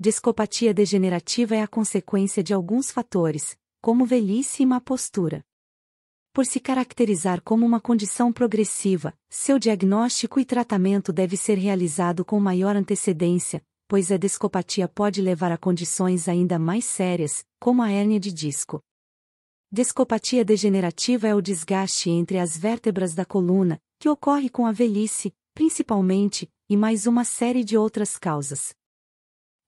Discopatia degenerativa é a consequência de alguns fatores, como velhice e má postura. Por se caracterizar como uma condição progressiva, seu diagnóstico e tratamento deve ser realizado com maior antecedência, pois a discopatia pode levar a condições ainda mais sérias, como a hérnia de disco. Discopatia degenerativa é o desgaste entre as vértebras da coluna, que ocorre com a velhice, principalmente, e mais uma série de outras causas.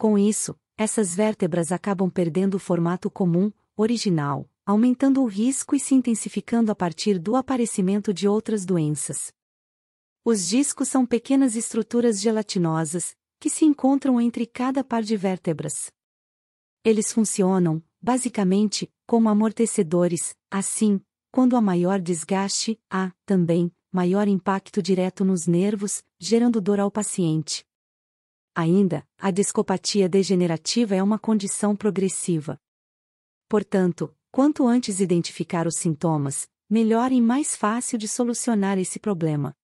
Com isso, essas vértebras acabam perdendo o formato comum, original, aumentando o risco e se intensificando a partir do aparecimento de outras doenças. Os discos são pequenas estruturas gelatinosas, que se encontram entre cada par de vértebras. Eles funcionam, basicamente, como amortecedores, assim, quando há maior desgaste, há, também, maior impacto direto nos nervos, gerando dor ao paciente. Ainda, a discopatia degenerativa é uma condição progressiva. Portanto, quanto antes identificar os sintomas, melhor e mais fácil de solucionar esse problema.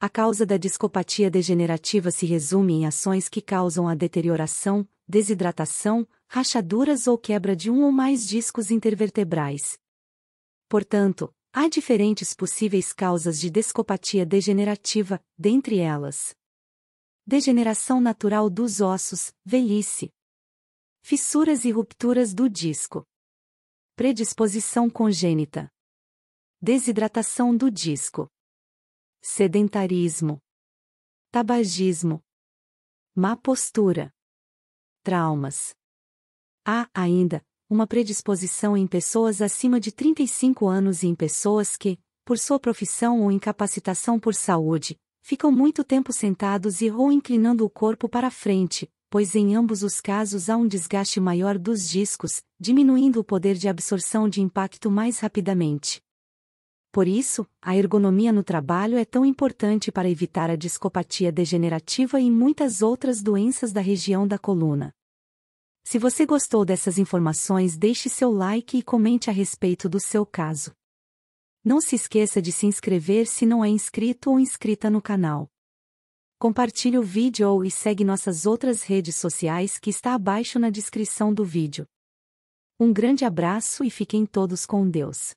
A causa da discopatia degenerativa se resume em ações que causam a deterioração, desidratação, rachaduras ou quebra de um ou mais discos intervertebrais. Portanto, há diferentes possíveis causas de discopatia degenerativa, dentre elas degeneração natural dos ossos, velhice, fissuras e rupturas do disco, predisposição congênita, desidratação do disco, sedentarismo, tabagismo, má postura, traumas. Há, ainda, uma predisposição em pessoas acima de 35 anos e em pessoas que, por sua profissão ou incapacitação por saúde, ficam muito tempo sentados e ou inclinando o corpo para frente, pois em ambos os casos há um desgaste maior dos discos, diminuindo o poder de absorção de impacto mais rapidamente. Por isso, a ergonomia no trabalho é tão importante para evitar a discopatia degenerativa e muitas outras doenças da região da coluna. Se você gostou dessas informações, deixe seu like e comente a respeito do seu caso. Não se esqueça de se inscrever se não é inscrito ou inscrita no canal. Compartilhe o vídeo e segue nossas outras redes sociais que está abaixo na descrição do vídeo. Um grande abraço e fiquem todos com Deus.